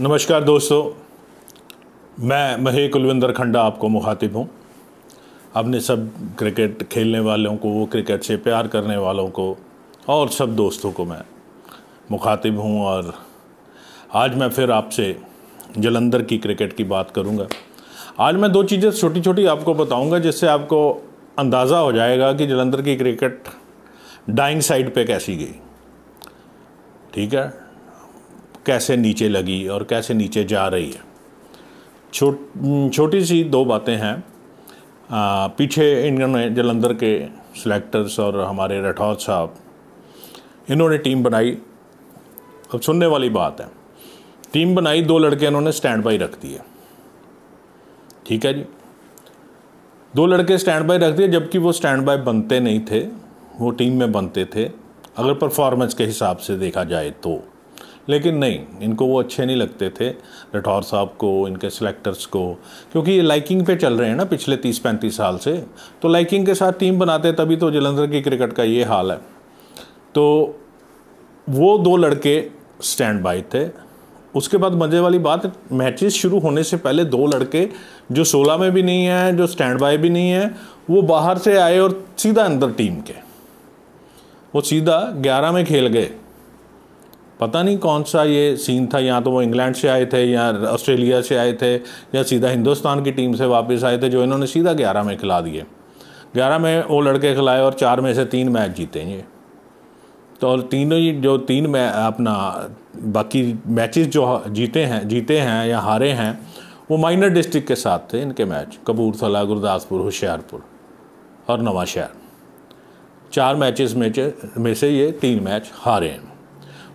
नमस्कार दोस्तों मैं महे कुलविंदर खंडा आपको मुखातिब हूँ अपने सब क्रिकेट खेलने वालों को वो क्रिकेट से प्यार करने वालों को और सब दोस्तों को मैं मुखातिब हूँ और आज मैं फिर आपसे जलंधर की क्रिकेट की बात करूँगा आज मैं दो चीज़ें छोटी छोटी आपको बताऊँगा जिससे आपको अंदाज़ा हो जाएगा कि जलंधर की क्रिकेट डाइंग साइड पे कैसी गई ठीक है कैसे नीचे लगी और कैसे नीचे जा रही है छोट छोटी सी दो बातें हैं आ, पीछे इन्होंने जलंधर के सिलेक्टर्स और हमारे राठौर साहब इन्होंने टीम बनाई अब सुनने वाली बात है टीम बनाई दो लड़के इन्होंने स्टैंड बाई रख दिए ठीक है जी दो लड़के स्टैंड बाई रख दिए जबकि वो स्टैंड बाई बनते नहीं थे वो टीम में बनते थे अगर परफॉर्मेंस के हिसाब से देखा जाए तो लेकिन नहीं इनको वो अच्छे नहीं लगते थे राठौर साहब को इनके सिलेक्टर्स को क्योंकि ये लाइकिंग पे चल रहे हैं ना पिछले तीस पैंतीस साल से तो लाइकिंग के साथ टीम बनाते तभी तो जलंधर की क्रिकेट का ये हाल है तो वो दो लड़के स्टैंड बाई थे उसके बाद मज़े वाली बात मैचेस शुरू होने से पहले दो लड़के जो सोलह में भी नहीं हैं जो स्टैंड बाय भी नहीं हैं वो बाहर से आए और सीधा अंदर टीम के वो सीधा ग्यारह में खेल गए पता नहीं कौन सा ये सीन था या तो वो इंग्लैंड से आए थे या ऑस्ट्रेलिया से आए थे या सीधा हिंदुस्तान की टीम से वापस आए थे जो इन्होंने सीधा ग्यारह में खिला दिए ग्यारह में वो लड़के खिलाए और चार में से तीन मैच जीते ये तो और तीनों ही जो तीन मैं अपना बाकी मैचेस जो जीते हैं जीते हैं या हारे हैं वो माइनर डिस्ट्रिक्ट के साथ थे इनके मैच कपूरथला गुरदासपुर होशियारपुर और नवाशहर चार मैचेस में में से ये तीन मैच हारे हैं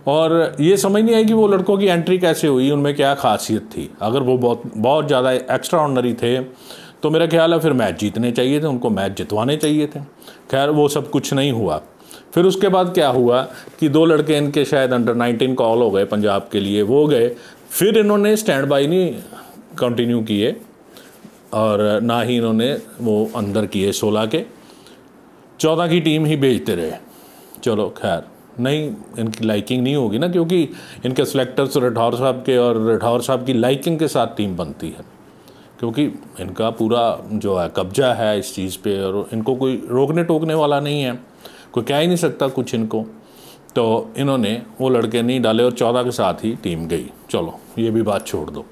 और ये समझ नहीं आई कि वो लड़कों की एंट्री कैसे हुई उनमें क्या खासियत थी अगर वो बहुत बहुत ज़्यादा एक्स्ट्रा ऑर्डनरी थे तो मेरा ख्याल है फिर मैच जीतने चाहिए थे उनको मैच जितवाने चाहिए थे खैर वो सब कुछ नहीं हुआ फिर उसके बाद क्या हुआ कि दो लड़के इनके शायद अंडर 19 कॉल हो गए पंजाब के लिए वो गए फिर इन्होंने स्टैंड बाई नहीं कंटिन्यू किए और ना ही इन्होंने वो अंदर किए सोलह के चौदह की टीम ही भेजते रहे चलो खैर नहीं इनकी लाइकिंग नहीं होगी ना क्योंकि इनके सेलेक्टर्स राठौर साहब के और राठौर साहब की लाइकिंग के साथ टीम बनती है क्योंकि इनका पूरा जो है कब्जा है इस चीज़ पे और इनको कोई रोकने टोकने वाला नहीं है कोई कह ही नहीं सकता कुछ इनको तो इन्होंने वो लड़के नहीं डाले और चौदह के साथ ही टीम गई चलो ये भी बात छोड़ दो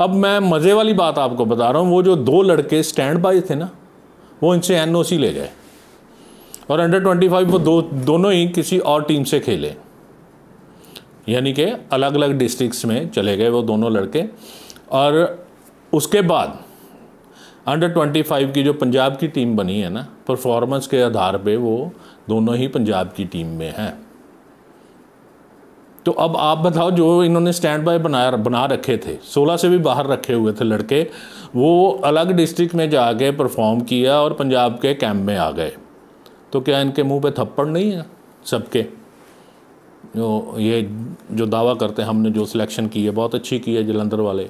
अब मैं मज़े वाली बात आपको बता रहा हूँ वो जो दो लड़के स्टैंड बाई थे ना वो इनसे एन ले गए और अंडर 25 वो दो दोनों ही किसी और टीम से खेले यानी कि अलग अलग डिस्ट्रिक्ट्स में चले गए वो दोनों लड़के और उसके बाद अंडर 25 की जो पंजाब की टीम बनी है ना परफॉर्मेंस के आधार पे वो दोनों ही पंजाब की टीम में हैं तो अब आप बताओ जो इन्होंने स्टैंड बाय बनाया बना रखे थे 16 से भी बाहर रखे हुए थे लड़के वो अलग डिस्ट्रिक्ट में जाके परफॉर्म किया और पंजाब के कैंप में आ गए तो क्या इनके मुंह पे थप्पड़ नहीं है सबके जो ये जो दावा करते हैं हमने जो सिलेक्शन की है बहुत अच्छी की है जलंधर वाले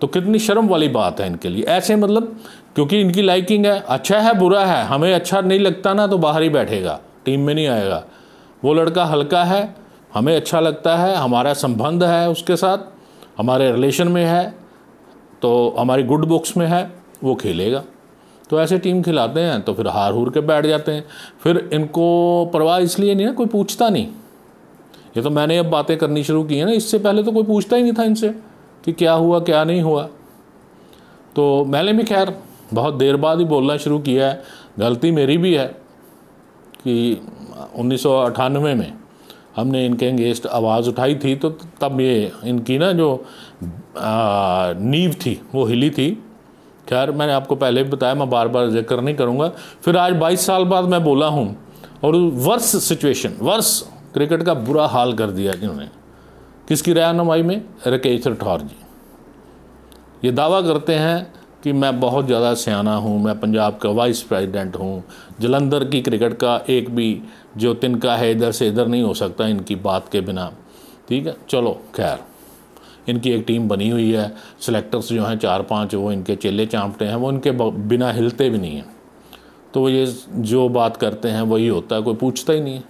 तो कितनी शर्म वाली बात है इनके लिए ऐसे मतलब क्योंकि इनकी लाइकिंग है अच्छा है बुरा है हमें अच्छा नहीं लगता ना तो बाहर ही बैठेगा टीम में नहीं आएगा वो लड़का हल्का है हमें अच्छा लगता है हमारा संबंध है उसके साथ हमारे रिलेशन में है तो हमारी गुड बुक्स में है वो खेलेगा तो ऐसे टीम खिलाते हैं तो फिर हार हूर के बैठ जाते हैं फिर इनको परवाह इसलिए नहीं ना कोई पूछता नहीं ये तो मैंने अब बातें करनी शुरू की है ना इससे पहले तो कोई पूछता ही नहीं था इनसे कि क्या हुआ क्या नहीं हुआ तो मैंने भी खैर बहुत देर बाद ही बोलना शुरू किया है गलती मेरी भी है कि उन्नीस में हमने इनके अंगेस्ट आवाज़ उठाई थी तो तब ये इनकी ना जो आ, नींव थी वो हिली थी खैर मैंने आपको पहले भी बताया मैं बार बार जिक्र नहीं करूँगा फिर आज बाईस साल बाद मैं बोला हूँ और वर्स सिचुएशन वर्स क्रिकेट का बुरा हाल कर दिया जिन्होंने किसकी रहनुमाई में राकेश राठौर जी ये दावा करते हैं कि मैं बहुत ज़्यादा सयाना हूँ मैं पंजाब का वाइस प्रेसिडेंट हूँ जलंधर की क्रिकेट का एक भी जो तिनका है इधर से इधर नहीं हो सकता इनकी बात के बिना ठीक है चलो खैर इनकी एक टीम बनी हुई है सेलेक्टर्स जो हैं चार पांच वो इनके चेले चांपटे हैं वो इनके बिना हिलते भी नहीं हैं तो वो ये जो बात करते हैं वही होता है कोई पूछता ही नहीं है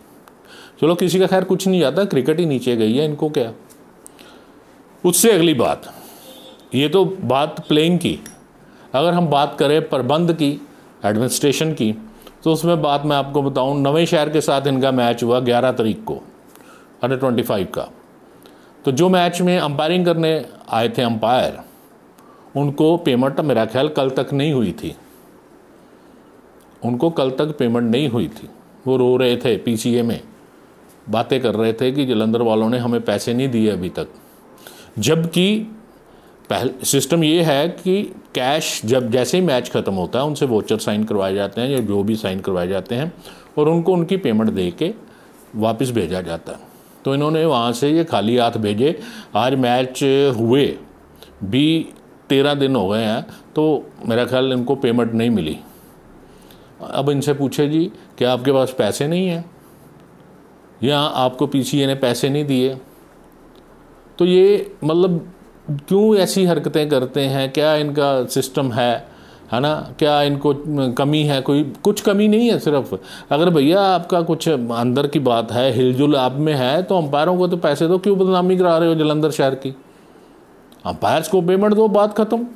चलो किसी का खैर कुछ नहीं जाता क्रिकेट ही नीचे गई है इनको क्या उससे अगली बात ये तो बात प्लेइंग की अगर हम बात करें प्रबंध की एडमिनिस्ट्रेशन की तो उसमें बात मैं आपको बताऊं नवे शहर के साथ इनका मैच हुआ ग्यारह तारीख को अंडर ट्वेंटी फाइव का तो जो मैच में अंपायरिंग करने आए थे अंपायर उनको पेमेंट मेरा ख्याल कल तक नहीं हुई थी उनको कल तक पेमेंट नहीं हुई थी वो रो रहे थे पी में बातें कर रहे थे कि जलंधर वालों ने हमें पैसे नहीं दिए अभी तक जबकि पहले सिस्टम ये है कि कैश जब जैसे ही मैच ख़त्म होता है उनसे वोचर साइन करवाए जाते हैं या जो भी साइन करवाए जाते हैं और उनको उनकी पेमेंट दे के वापस भेजा जाता है तो इन्होंने वहाँ से ये खाली हाथ भेजे आज मैच हुए भी तेरह दिन हो गए हैं तो मेरा ख्याल इनको पेमेंट नहीं मिली अब इनसे पूछे जी क्या आपके पास पैसे नहीं हैं या आपको पी ने पैसे नहीं दिए तो ये मतलब क्यों ऐसी हरकतें करते हैं क्या इनका सिस्टम है है ना क्या इनको कमी है कोई कुछ कमी नहीं है सिर्फ अगर भैया आपका कुछ अंदर की बात है हिलजुल आप में है तो अंपायरों को तो पैसे दो क्यों बदनामी करा रहे हो जलंधर शहर की अंपायर्स को पेमेंट दो बात ख़त्म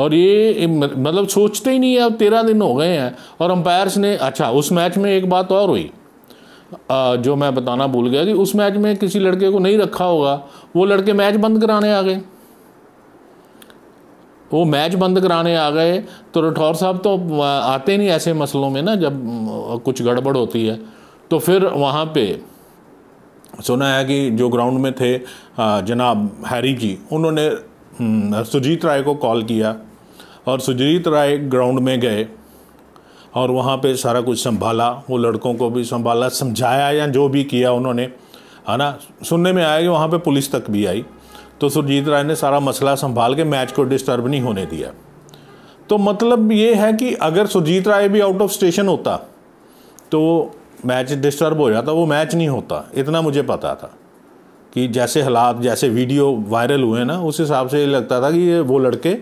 और ये मतलब सोचते ही नहीं है अब तेरह दिन हो गए हैं और अंपायर्स ने अच्छा उस मैच में एक बात और हुई जो मैं बताना भूल गया कि उस मैच में किसी लड़के को नहीं रखा होगा वो लड़के मैच बंद कराने आ गए वो मैच बंद कराने आ गए तो राठौर साहब तो आते नहीं ऐसे मसलों में ना जब कुछ गड़बड़ होती है तो फिर वहाँ पे सुना है कि जो ग्राउंड में थे जनाब हैरी जी उन्होंने हम्म, सुजीत राय को कॉल किया और सुजीत राय ग्राउंड में गए और वहाँ पे सारा कुछ संभाला वो लड़कों को भी संभाला समझाया या जो भी किया उन्होंने है ना सुनने में आया कि वहाँ पे पुलिस तक भी आई तो सुरजीत राय ने सारा मसला संभाल के मैच को डिस्टर्ब नहीं होने दिया तो मतलब ये है कि अगर सुरजीत राय भी आउट ऑफ स्टेशन होता तो मैच डिस्टर्ब हो जाता वो मैच नहीं होता इतना मुझे पता था कि जैसे हालात जैसे वीडियो वायरल हुए ना उस हिसाब से लगता था कि ये वो लड़के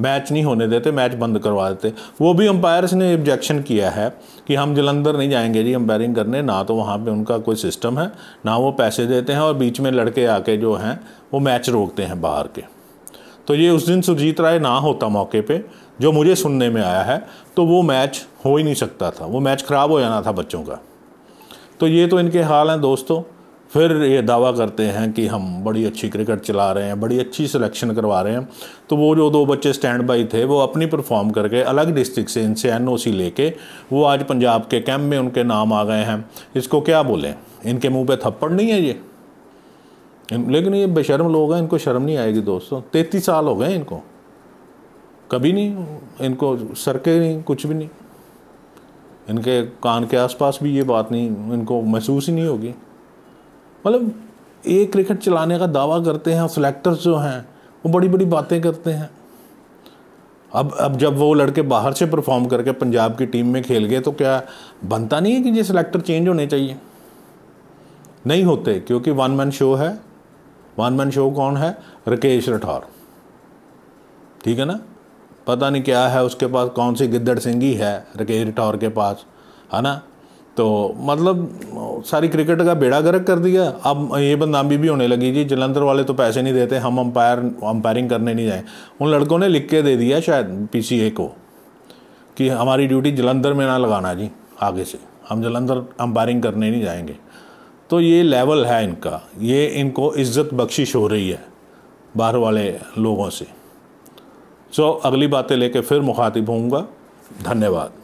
मैच नहीं होने देते मैच बंद करवा देते वो भी अंपायर्स ने ऑब्जेक्शन किया है कि हम जलंधर नहीं जाएंगे जी अंपायरिंग करने ना तो वहाँ पे उनका कोई सिस्टम है ना वो पैसे देते हैं और बीच में लड़के आके जो हैं वो मैच रोकते हैं बाहर के तो ये उस दिन सुरजीत राय ना होता मौके पर जो मुझे सुनने में आया है तो वो मैच हो ही नहीं सकता था वो मैच ख़राब हो जाना था बच्चों का तो ये तो इनके हाल हैं दोस्तों फिर ये दावा करते हैं कि हम बड़ी अच्छी क्रिकेट चला रहे हैं बड़ी अच्छी सिलेक्शन करवा रहे हैं तो वो जो दो बच्चे स्टैंड बाई थे वो अपनी परफॉर्म करके अलग डिस्ट्रिक्ट से इनसे एन ओ लेके वो आज पंजाब के कैंप में उनके नाम आ गए हैं इसको क्या बोलें इनके मुंह पे थप्पड़ नहीं है ये लेकिन ये बेशर्म लोग हैं इनको शर्म नहीं आएगी दोस्तों तैतीस साल हो गए इनको कभी नहीं इनको सर के नहीं कुछ भी नहीं इनके कान के आसपास भी ये बात नहीं इनको महसूस ही नहीं होगी मतलब ये क्रिकेट चलाने का दावा करते हैं सिलेक्टर्स जो हैं वो बड़ी बड़ी बातें करते हैं अब अब जब वो लड़के बाहर से परफॉर्म करके पंजाब की टीम में खेल गए तो क्या बनता नहीं है कि ये सिलेक्टर चेंज होने चाहिए नहीं होते क्योंकि वन मैन शो है वन मैन शो कौन है राकेश राठौर ठीक है ना पता नहीं क्या है उसके पास कौन सी गिद्दड़ सिंगी है राकेश राठौर के पास है ना तो मतलब सारी क्रिकेट का बेड़ा गर्क कर दिया अब ये बदनामी भी होने लगी जी जलंधर वाले तो पैसे नहीं देते हम अंपायर अंपायरिंग करने नहीं जाए उन लड़कों ने लिख के दे दिया शायद पी को कि हमारी ड्यूटी जलंधर में ना लगाना जी आगे से हम जलंधर अंपायरिंग करने नहीं जाएंगे तो ये लेवल है इनका ये इनको इज्जत बख्शिश हो रही है बाहर वाले लोगों से सो so, अगली बातें लेके फिर मुखातिब होऊंगा धन्यवाद